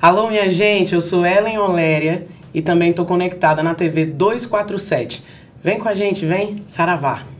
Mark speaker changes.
Speaker 1: Alô, minha gente, eu sou Ellen Oléria e também estou conectada na TV 247. Vem com a gente, vem, Saravá!